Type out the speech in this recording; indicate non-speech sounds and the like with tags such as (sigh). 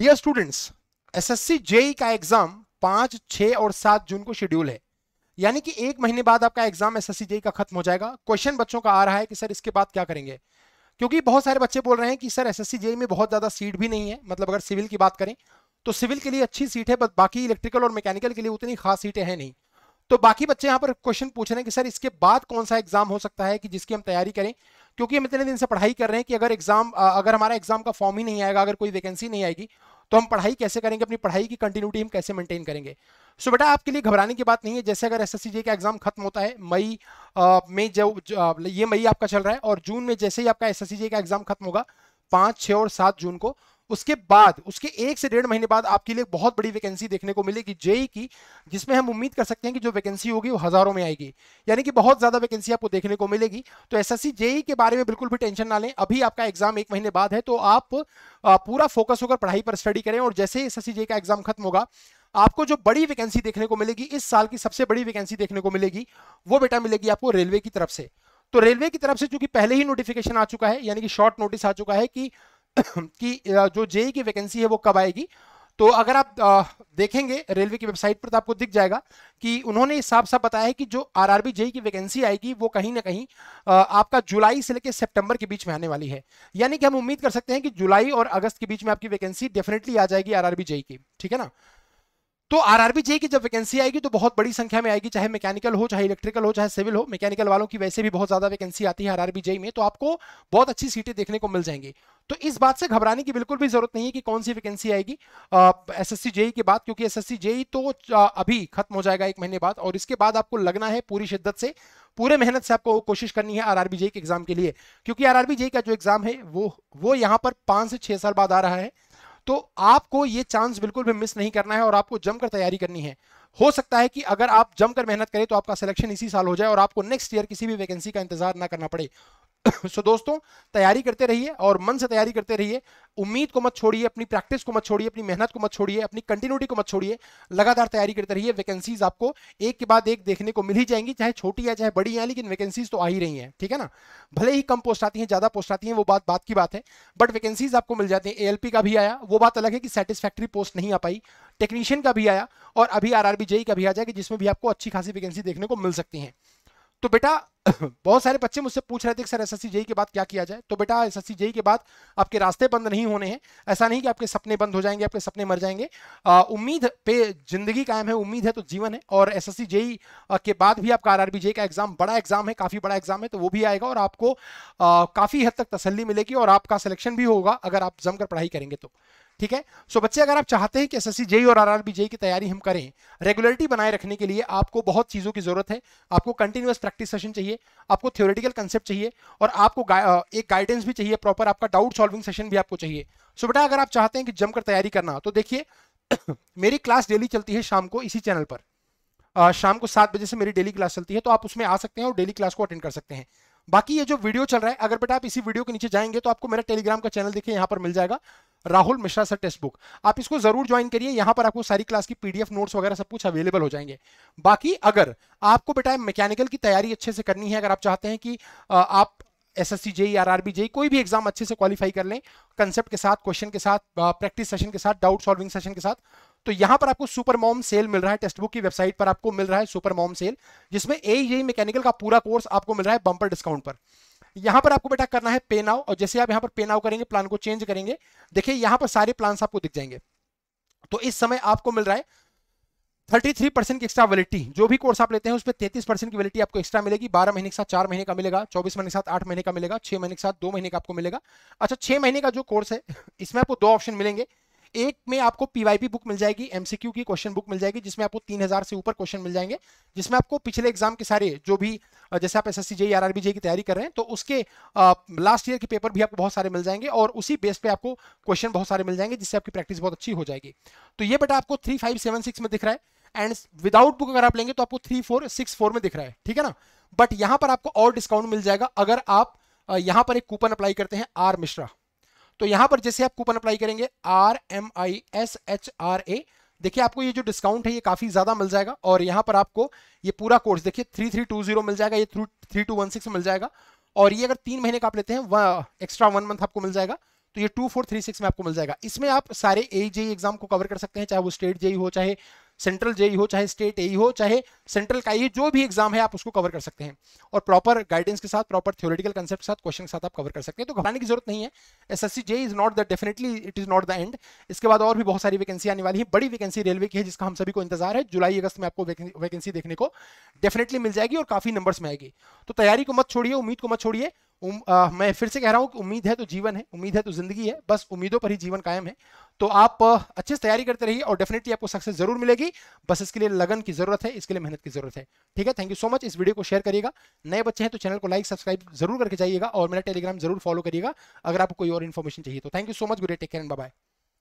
dear students SSC JE का exam पांच छह और सात जून को शेड्यूल है यानी कि एक महीने बाद आपका एग्जाम एसएससी जेई का खत्म हो जाएगा क्वेश्चन बच्चों का आ रहा है कि सर इसके बाद क्या करेंगे क्योंकि बहुत सारे बच्चे बोल रहे हैं कि सर एसएससी जेई e में बहुत ज्यादा सीट भी नहीं है मतलब अगर सिविल की बात करें तो सिविल के लिए अच्छी सीट है बट बाकी इलेक्ट्रिकल और मैकेनिकल के लिए उतनी खास सीटें हैं नहीं तो बाकी बच्चे यहाँ पर क्वेश्चन पूछ रहे हैं कि सर इसके बाद कौन सा एग्जाम हो सकता है कि जिसकी हम तैयारी करें क्योंकि हम इतने दिन से पढ़ाई कर रहे हैं कि अगर एग्जाम अगर हमारा एग्जाम का फॉर्म ही नहीं आएगा अगर कोई वैकेंसी नहीं आएगी तो हम पढ़ाई कैसे करेंगे अपनी पढ़ाई की कंटिन्यूटी हम कैसे मेंटेन करेंगे सो so, बेटा आपके लिए घबराने की बात नहीं है जैसे अगर एस एस का एग्जाम खत्म होता है मई में जब ये मई आपका चल रहा है और जून में जैसे ही आपका एस एस का एग्जाम खत्म होगा पाँच छः और सात जून को उसके बाद उसके एक से डेढ़ महीने बाद आपके लिए बहुत बड़ी वैकेंसी देखने को मिलेगी जेई की जिसमें हम उम्मीद कर सकते हैं कि जो वैकेंसी होगी वो हजारों में आएगी यानी कि बहुत ज्यादा वैकेंसी आपको देखने को मिलेगी तो एस एस जेई के बारे में बिल्कुल भी टेंशन ना लें अभी आपका एग्जाम एक महीने बाद है तो आप पूरा फोकस होकर पढ़ाई पर स्टडी करें और जैसे ही एस जेई का एग्जाम खत्म होगा आपको जो बड़ी वैकेंसी देखने को मिलेगी इस साल की सबसे बड़ी वैकेंसी देखने को मिलेगी वो बेटा मिलेगी आपको रेलवे की तरफ से तो रेलवे की तरफ से चूंकि पहले ही नोटिफिकेशन आ चुका है यानी कि शॉर्ट नोटिस आ चुका है कि (coughs) कि जो जेई की वैकेंसी है वो कब आएगी तो अगर आप देखेंगे रेलवे की वेबसाइट पर तो आपको दिख जाएगा कि उन्होंने साफ साफ बताया है कि जो आरआरबी जेई की वैकेंसी आएगी वो कहीं ना कहीं आपका जुलाई से लेकर सितंबर के बीच में आने वाली है यानी कि हम उम्मीद कर सकते हैं कि जुलाई और अगस्त के बीच में आपकी वैकेंसी डेफिनेटली आ जाएगी आर आरबी जेई की ठीक है ना तो आरआरबी जे की जब वैकेंसी आएगी तो बहुत बड़ी संख्या में आएगी चाहे मैकेनिकल हो चाहे इलेक्ट्रिकल हो चाहे सिविल हो मैकेनिकल वालों की वैसे भी बहुत ज्यादा वैकेंसी आती है आरआरबी जे में तो आपको बहुत अच्छी सीटें देखने को मिल जाएंगी तो इस बात से घबराने की बिल्कुल भी जरूरत नहीं है कि कौन सी वैकेंसी आएगी एस एस जेई के बाद क्योंकि एस एस जेई तो अभी खत्म हो जाएगा एक महीने बाद और इसके बाद आपको लगना है पूरी शिद्दत से पूरे मेहनत से आपको कोशिश करनी है आरबी जेई e के एग्जाम के लिए क्योंकि आरबी जेई e का जो एग्जाम है वो वो यहाँ पर पांच से छह साल बाद आ रहा है तो आपको ये चांस बिल्कुल भी मिस नहीं करना है और आपको जमकर तैयारी करनी है हो सकता है कि अगर आप जमकर मेहनत करें तो आपका सिलेक्शन इसी साल हो जाए और आपको नेक्स्ट ईयर किसी भी वैकेंसी का इंतजार ना करना पड़े (coughs) सो दोस्तों तैयारी करते रहिए और मन से तैयारी करते रहिए उम्मीद को मत छोड़िए अपनी प्रैक्टिस को मत छोड़िए अपनी मेहनत को मत छोड़िए अपनी कंटिन्यूटी को मत छोड़िए लगातार तैयारी करते रहिए वैकेंसीज आपको एक के बाद एक देखने को मिल ही जाएंगी चाहे छोटी है चाहे बड़ी है लेकिन वैकेंसीज तो आ ही रही हैं ठीक है ना भले ही कम पोस्ट आती हैं ज्यादा पोस्ट आती हैं वो बात बात की बात है बट वैकेंसीज आपको मिल जाती है एएलपी का भी आया वो बात अलग है कि सेटिस्फैक्ट्री पोस्ट नहीं आ पाई टेक्नीशियन का भी आया और अभी आर आर का भी आ जाएगा जिसमें भी आपको अच्छी खासी वैकेंसी देखने को मिल सकती है तो बेटा (coughs) बहुत सारे बच्चे मुझसे पूछ रहे थे कि सर एस एस के बाद क्या किया जाए तो बेटा एस एस के बाद आपके रास्ते बंद नहीं होने हैं ऐसा नहीं कि आपके सपने बंद हो जाएंगे आपके सपने मर जाएंगे उम्मीद पे जिंदगी कायम है उम्मीद है तो जीवन है और एस एस के बाद भी आपका आर आर का एग्जाम बड़ा एग्जाम है काफ़ी बड़ा एग्जाम है तो वो भी आएगा और आपको काफ़ी हद तक तसली मिलेगी और आपका सिलेक्शन भी होगा अगर आप जमकर पढ़ाई करेंगे तो ठीक है सो बच्चे अगर आप चाहते हैं कि एस सी जेई और आर बी जेई की तैयारी हम करें रेगुलरिटी बनाए रखने के लिए आपको बहुत चीज़ों की ज़रूरत है आपको कंटिन्यूस प्रैक्टिस सेशन चाहिए आपको थ्योरेटिकल कंसेप्ट चाहिए और आपको एक गाइडेंस भी चाहिए प्रॉपर आपका डाउट सॉल्विंग सेशन भी आपको चाहिए सो बेटा अगर आप चाहते हैं कि जमकर तैयारी करना तो देखिए (coughs) मेरी क्लास डेली चलती है शाम को इसी चैनल पर आ, शाम को सात बजे से मेरी डेली क्लास चलती है तो आप उसमें आ सकते हैं और डेली क्लास को अटेंड कर सकते हैं बाकी ये जो वीडियो चल रहा है अगर बेटा आप इसी वीडियो के नीचे जाएंगे तो आपको मेरा टेलीग्राम का चैनल देखिए यहाँ पर मिल जाएगा Rahul Mishra sir test book आप इसको जरूर ज्वाइन करिए यहां पर आपको सारी क्लास की पीडीएफ नोट्स वगैरह सब कुछ अवेलेबल हो जाएंगे बाकी अगर आपको बेटा मैकेनिकल की तैयारी अच्छे से करनी है अगर आप चाहते हैं कि आप S S C JE R R B JE कोई भी एग्जाम अच्छे से क्वालिफाई कर लें कंसेप्ट के साथ क्वेश्चन के साथ प्रैक्टिस सेशन के साथ डाउट सॉल्विंग सेशन के साथ तो यहां पर आपको सुपर मॉम सेल मिल रहा है टेस्ट बुक की वेबसाइट पर आपको मिल रहा है सुपर मॉम सेल जिसमें ए जेई मैकेनिकल का पूरा कोर्स आपको मिल रहा है बंपर डिस्काउंट पर यहां पर आपको बेटा करना है पे नाउ और जैसे आप यहां पर पे नाउ करेंगे प्लान को चेंज करेंगे देखिए यहां पर सारे प्लान आपको दिख जाएंगे तो इस समय आपको मिल रहा है 33 परसेंट की एक्स्ट्रा वैलिटी जो भी कोर्स आप लेते हैं उस पर तैतीस परसेंट की वैलिटी आपको एक्स्ट्रा मिलेगी 12 महीने के साथ चार महीने का मिलेगा 24 महीने के साथ आठ महीने का मिलेगा 6 महीने के साथ दो महीने का आपको मिलेगा अच्छा छह महीने का जो कोर्स है इसमें आपको दो ऑप्शन मिलेंगे एक में आपको पीवाईपी बुक मिल जाएगी एमसीक्यू की क्वेश्चन बुक मिल जाएगी जिसमें आपको तीन से ऊपर क्वेश्चन मिल जाएंगे जिसमें आपको पिछले एग्जाम के सारे जो भी जैसे आप एस एस सी की तैयारी कर रहे हैं तो उसके लास्ट ईयर के पेपर भी आपको बहुत सारे मिल जाएंगे और उसी बेस पे आपको क्वेश्चन बहुत सारे मिल जाएंगे जिससे आपकी प्रैक्टिस बहुत अच्छी हो जाएगी तो ये बेटा आपको थ्री फाइव सेवन सिक्स में दिख रहा है एंड विदाउट बुक अगर आप लेंगे तो आपको थ्री फोर सिक्स फोर में दिख रहा है ठीक है ना बट यहाँ पर आपको और डिस्काउंट मिल जाएगा अगर आप यहां पर एक कूपन अप्लाई करते हैं आर मिश्रा तो यहां पर जैसे आप कूपन अप्लाई करेंगे R M I S H R A देखिए आपको ये जो डिस्काउंट है ये काफ़ी ज़्यादा मिल जाएगा और यहाँ पर आपको ये पूरा कोर्स देखिए थ्री थ्री टू जीरो मिल जाएगा ये three three two one six मिल जाएगा और ये अगर तीन महीने का आप लेते हैं वह एक्स्ट्रा वन मंथ आपको मिल जाएगा तो ये टू फोर थ्री सिक्स में आपको मिल जाएगा इसमें आप सारे ए जेई एग्जाम को कवर कर सकते हैं चाहे वो स्टेट जेई e हो चाहे सेंट्रल जेई हो चाहे स्टेट ए हो चाहे सेंट्रल का ही जो भी एग्जाम है आप उसको कवर कर सकते हैं और प्रॉपर गाइडेंस के साथ प्रॉपर थियोरिटिकल कंसेप्ट के साथ क्वेश्चन के साथ आप कवर कर सकते हैं तो घबराने की जरूरत नहीं है S S J is not the definitely it is not the end इसके बाद और भी बहुत सारी वैकेंसी आने वाली है बड़ी वैकेंसी रेलवे की है जिसका हम सभी को इंतजार है जुलाई अगस्त में आपको वैकेंसी देखने को डेफिनेटली मिल जाएगी और काफी नंबर्स में आएगी तो तैयारी को मत छोड़िए उम्मीद को मत छोड़िए उम, आ, मैं फिर से कह रहा हूँ कि उम्मीद है तो जीवन है उम्मीद है तो जिंदगी है बस उम्मीदों पर ही जीवन कायम है तो आप अच्छे से तैयारी करते रहिए और डेफिनेटली आपको सक्सेस जरूर मिलेगी बस इसके लिए लगन की जरूरत है इसके लिए मेहनत की जरूरत है ठीक है थैंक यू सो मच इस वीडियो को शेयर करिएगा नए बच्चे हैं तो चैनल को लाइक सब्सक्राइब जरूर करके जाइएगा और मेरा टेलीग्राम जरूर फॉलो करिएगा अगर आपको कोई और इन्फॉर्मेशन चाहिए तो thank you so much good take care bye